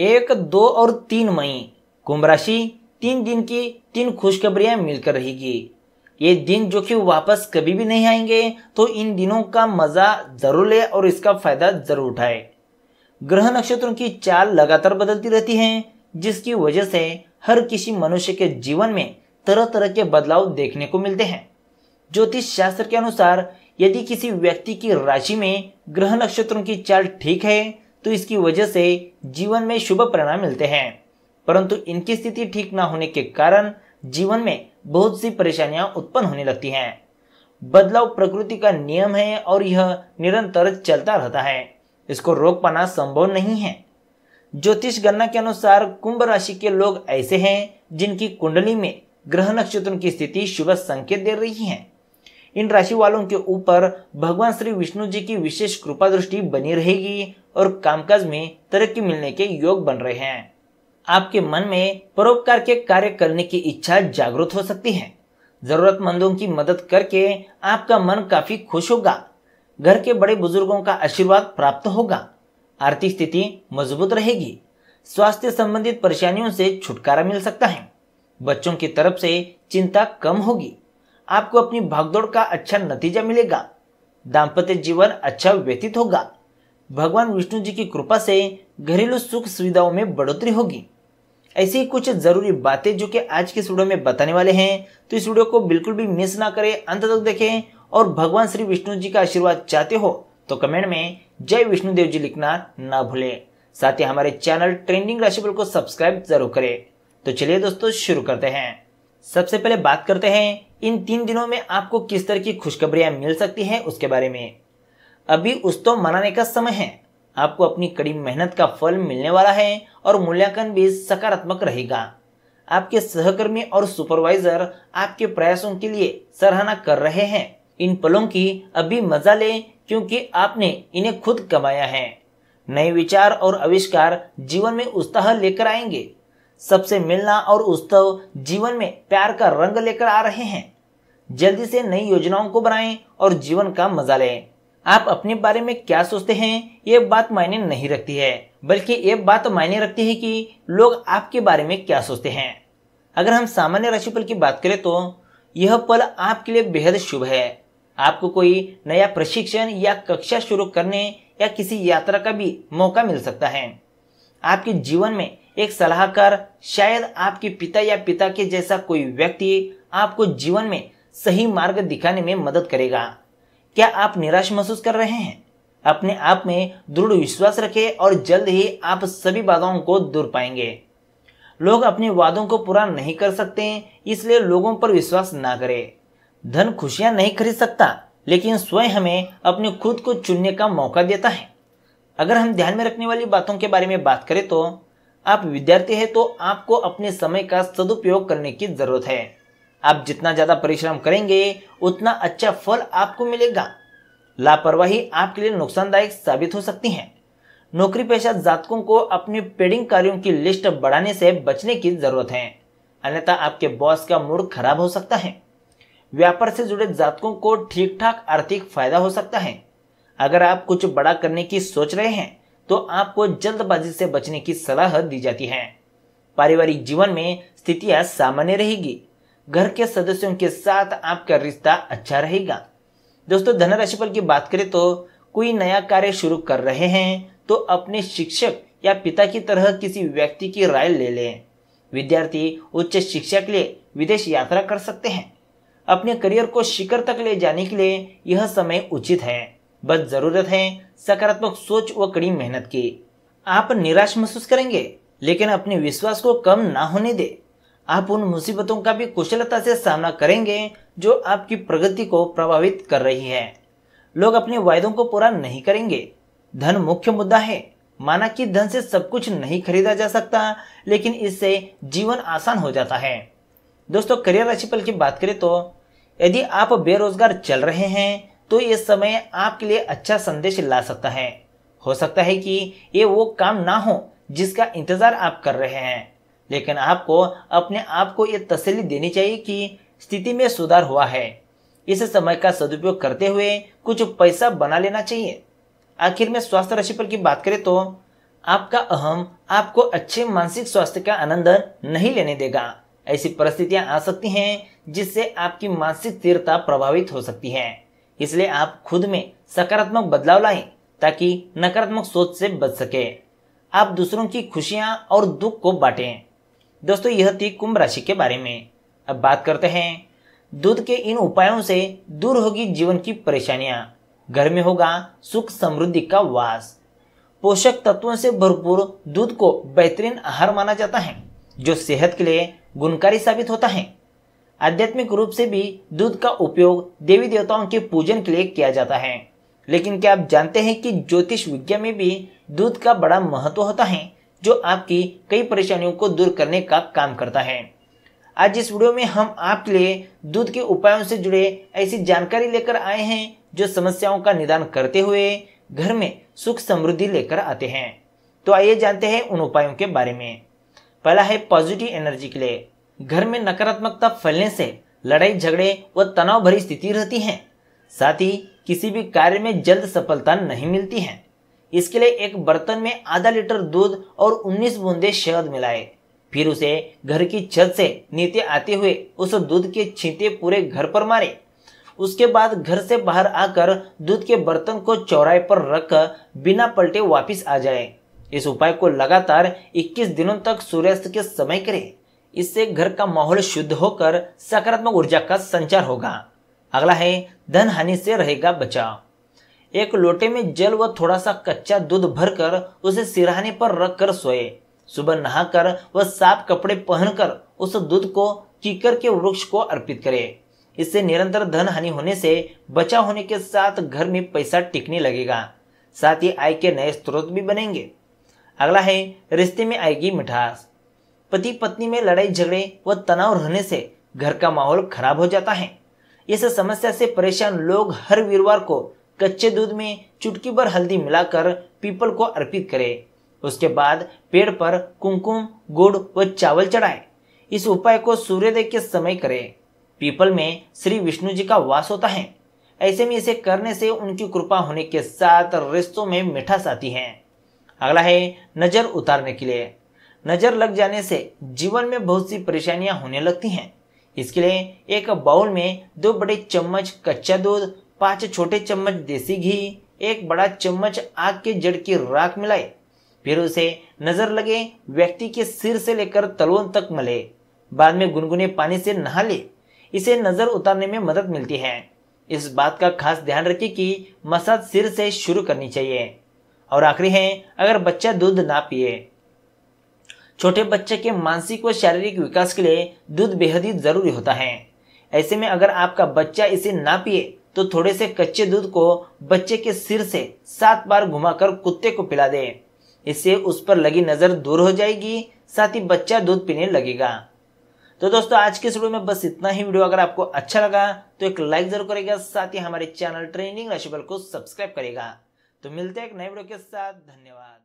एक दो और तीन मई कुंभ राशि तीन दिन की तीन खुशखबरियां मिलकर रहेगी ये दिन जो कि वापस कभी भी नहीं आएंगे तो इन दिनों का मजा जरूर ले और इसका फायदा जरूर उठाए ग्रह नक्षत्रों की चाल लगातार बदलती रहती है जिसकी वजह से हर किसी मनुष्य के जीवन में तरह तरह के बदलाव देखने को मिलते हैं ज्योतिष शास्त्र के अनुसार यदि किसी व्यक्ति की राशि में ग्रह नक्षत्रों की चाल ठीक है तो इसकी वजह से जीवन में शुभ परिणाम मिलते हैं परंतु इनकी स्थिति ठीक ना होने के कारण जीवन में बहुत सी परेशानियां उत्पन्न होने लगती हैं बदलाव प्रकृति का नियम है और यह निरंतर चलता रहता है इसको रोक पाना संभव नहीं है ज्योतिष गणना के अनुसार कुंभ राशि के लोग ऐसे हैं जिनकी कुंडली में ग्रह नक्षत्रों की स्थिति शुभ संकेत दे रही है इन राशि वालों के ऊपर भगवान श्री विष्णु जी की विशेष कृपा दृष्टि बनी रहेगी और कामकाज में तरक्की मिलने के योग बन रहे हैं आपके मन में परोपकार के कार्य करने की इच्छा जागृत हो सकती है जरूरतमंदों की मदद करके आपका मन काफी खुश होगा घर के बड़े बुजुर्गों का आशीर्वाद प्राप्त होगा आर्थिक स्थिति मजबूत रहेगी स्वास्थ्य संबंधित परेशानियों से छुटकारा मिल सकता है बच्चों की तरफ से चिंता कम होगी आपको अपनी भागदौड़ का अच्छा नतीजा मिलेगा दाम्पत्य जीवन अच्छा व्यतीत होगा भगवान विष्णु जी की कृपा से घरेलू सुख सुविधाओं में बढ़ोतरी होगी ऐसी कुछ जरूरी बातें जो कि आज के स्टूडियो में बताने वाले हैं तो इस वीडियो को बिल्कुल भी मिस ना करें अंत तक देखें और भगवान श्री विष्णु जी का आशीर्वाद चाहते हो तो कमेंट में जय विष्णुदेव जी लिखना ना भूले साथ ही हमारे चैनल ट्रेंडिंग राशिफल को सब्सक्राइब जरूर करें तो चलिए दोस्तों शुरू करते हैं सबसे पहले बात करते हैं इन तीन दिनों में आपको किस तरह की खुशखबरियां मिल सकती हैं उसके बारे में अभी तो मनाने का समय है आपको अपनी कड़ी मेहनत का फल मिलने वाला है और मूल्यांकन भी सकारात्मक रहेगा आपके सहकर्मी और सुपरवाइजर आपके प्रयासों के लिए सराहना कर रहे हैं इन पलों की अभी मजा लें क्योंकि आपने इन्हें खुद कमाया है नए विचार और आविष्कार जीवन में उत्साह लेकर आएंगे सबसे मिलना और उत्सव जीवन में प्यार का रंग लेकर आ रहे हैं जल्दी से नई योजनाओं को बनाएं और जीवन का मजा लें आप अपने बारे में क्या सोचते हैं ये बात मायने नहीं रखती है बल्कि ये बात मायने रखती है कि लोग आपके बारे में क्या सोचते हैं अगर हम सामान्य राशिफल की बात करें तो यह पल आपके लिए बेहद शुभ है आपको कोई नया प्रशिक्षण या कक्षा शुरू करने या किसी यात्रा का भी मौका मिल सकता है आपके जीवन में एक सलाहकार शायद आपके पिता या पिता के जैसा कोई व्यक्ति आपको जीवन में सही मार्ग दिखाने में मदद करेगा क्या आप निराश महसूस कर रहे हैं अपने आप में दृढ़ विश्वास रखें और जल्द ही आप सभी बाधाओं को दूर पाएंगे लोग अपने वादों को पूरा नहीं कर सकते इसलिए लोगों पर विश्वास ना करें धन खुशियां नहीं खरीद सकता लेकिन स्वयं हमें अपने खुद को चुनने का मौका देता है अगर हम ध्यान में रखने वाली बातों के बारे में बात करें तो आप विद्यार्थी हैं तो आपको अपने समय का सदुपयोग करने की जरूरत है आप जितना ज्यादा परिश्रम करेंगे उतना अच्छा फल आपको मिलेगा लापरवाही आपके लिए नुकसानदायक साबित हो सकती है नौकरी पेशा जातकों को अपने पेडिंग कार्यों की लिस्ट बढ़ाने से बचने की जरूरत है अन्यथा आपके बॉस का मूड खराब हो सकता है व्यापार से जुड़े जातकों को ठीक ठाक आर्थिक फायदा हो सकता है अगर आप कुछ बड़ा करने की सोच रहे हैं तो आपको जल्दबाजी से बचने की सलाह दी जाती है पारिवारिक जीवन में स्थितियां सामान्य रहेगी घर के सदस्यों के साथ आपका रिश्ता अच्छा रहेगा दोस्तों धनराशि पर की बात करें तो कोई नया कार्य शुरू कर रहे हैं तो अपने शिक्षक या पिता की तरह किसी व्यक्ति की राय ले लें विद्यार्थी उच्च शिक्षा के लिए विदेश यात्रा कर सकते हैं अपने करियर को शिखर तक ले जाने के लिए यह समय उचित है बस जरूरत है सकारात्मक सोच व कड़ी मेहनत की आप निराश महसूस करेंगे लेकिन अपने विश्वास को कम ना होने दे आप उन मुसीबतों का भी कुशलता से सामना करेंगे जो आपकी प्रगति को प्रभावित कर रही है लोग अपने वायदों को पूरा नहीं करेंगे धन मुख्य मुद्दा है माना कि धन से सब कुछ नहीं खरीदा जा सकता लेकिन इससे जीवन आसान हो जाता है दोस्तों करियर राशिफल की बात करें तो यदि आप बेरोजगार चल रहे हैं तो ये समय आपके लिए अच्छा संदेश ला सकता है हो सकता है कि ये वो काम ना हो जिसका इंतज़ार आप कर रहे हैं लेकिन आपको अपने आप को ये तसली देनी चाहिए कि स्थिति में सुधार हुआ है इस समय का सदुपयोग करते हुए कुछ पैसा बना लेना चाहिए आखिर में स्वास्थ्य राशि पर की बात करें तो आपका अहम आपको अच्छे मानसिक स्वास्थ्य का आनंद नहीं लेने देगा ऐसी परिस्थितियां आ सकती हैं जिससे आपकी मानसिक स्थिरता प्रभावित हो सकती है इसलिए आप खुद में सकारात्मक बदलाव लाएं ताकि नकारात्मक सोच से बच सके आप दूसरों की खुशियां और दुख को बांटें दोस्तों यह थी कुंभ राशि के बारे में अब बात करते हैं दूध के इन उपायों से दूर होगी जीवन की परेशानियां घर में होगा सुख समृद्धि का वास पोषक तत्वों से भरपूर दूध को बेहतरीन आहार माना जाता है जो सेहत के लिए गुणकारी साबित होता है आध्यात्मिक रूप से भी दूध का उपयोग देवी देवताओं के पूजन के लिए किया जाता है लेकिन क्या आप जानते हैं कि ज्योतिष विज्ञान में भी दूध का बड़ा महत्व होता है जो आपकी कई परेशानियों को दूर करने का काम करता है आज इस वीडियो में हम आपके लिए दूध के उपायों से जुड़े ऐसी जानकारी लेकर आए हैं जो समस्याओं का निदान करते हुए घर में सुख समृद्धि लेकर आते हैं तो आइए जानते हैं उन उपायों के बारे में पहला है पॉजिटिव एनर्जी के लिए घर में नकारात्मकता फैलने से लड़ाई झगड़े व तनाव भरी स्थिति रहती है साथ ही किसी भी कार्य में जल्द सफलता नहीं मिलती है इसके लिए एक बर्तन में आधा लीटर दूध और 19 बूंदे शहद मिलाए फिर उसे घर की छत से नीचे आते हुए उस दूध के छींटे पूरे घर पर मारे उसके बाद घर से बाहर आकर दूध के बर्तन को चौराहे पर रखकर बिना पलटे वापस आ जाए इस उपाय को लगातार 21 दिनों तक सूर्यास्त के समय करें इससे घर का माहौल शुद्ध होकर सकारात्मक ऊर्जा का संचार होगा अगला है धन हानि से रहेगा बचाव एक लोटे में जल व थोड़ा सा कच्चा दूध भरकर उसे सिराने पर रख कर सोए सुबह नहाकर व साफ कपड़े पहनकर उस दूध को कीकर के वृक्ष को अर्पित करें इससे निरंतर धन हानि होने से बचाव होने के साथ घर में पैसा टिकने लगेगा साथ ही आय के नए स्रोत भी बनेंगे अगला है रिश्ते में आएगी मिठास पति पत्नी में लड़ाई झगड़े व तनाव रहने से घर का माहौल खराब हो जाता है इस समस्या से परेशान लोग हर वीरवार को कच्चे दूध में चुटकी भर हल्दी मिलाकर पीपल को अर्पित करें उसके बाद पेड़ पर कुमकुम गुड़ व चावल चढ़ाएं। इस उपाय को सूर्योदय के समय करें पीपल में श्री विष्णु जी का वास होता है ऐसे में इसे करने से उनकी कृपा होने के साथ रिश्तों में मिठास आती है अगला है नजर उतारने के लिए नज़र लग जाने से जीवन में बहुत सी परेशानियां होने लगती हैं इसके लिए एक बाउल में दो बड़े चम्मच कच्चा दूध पांच छोटे चम्मच देसी घी एक बड़ा चम्मच आग के जड़ की राख मिलाए फिर उसे नज़र लगे व्यक्ति के सिर से लेकर तलवन तक मले बाद में गुनगुने पानी से नहा ले इसे नज़र उतारने में मदद मिलती है इस बात का खास ध्यान रखें कि मसाज सिर से शुरू करनी चाहिए और आखिरी है अगर बच्चा दूध ना पिए छोटे बच्चे के मानसिक व शारीरिक विकास के लिए दूध बेहद ही जरूरी होता है ऐसे में अगर आपका बच्चा इसे ना पिए तो थोड़े से कच्चे दूध को बच्चे के सिर से सात बार घुमाकर कुत्ते को पिला दे इससे उस पर लगी नजर दूर हो जाएगी साथ ही बच्चा दूध पीने लगेगा तो दोस्तों आज के वीडियो में बस इतना ही वीडियो अगर आपको अच्छा लगा तो एक लाइक जरूर करेगा साथ ही हमारे चैनल ट्रेनिंग राशिफल को सब्सक्राइब करेगा तो मिलते हैं एक नए वीडियो के साथ धन्यवाद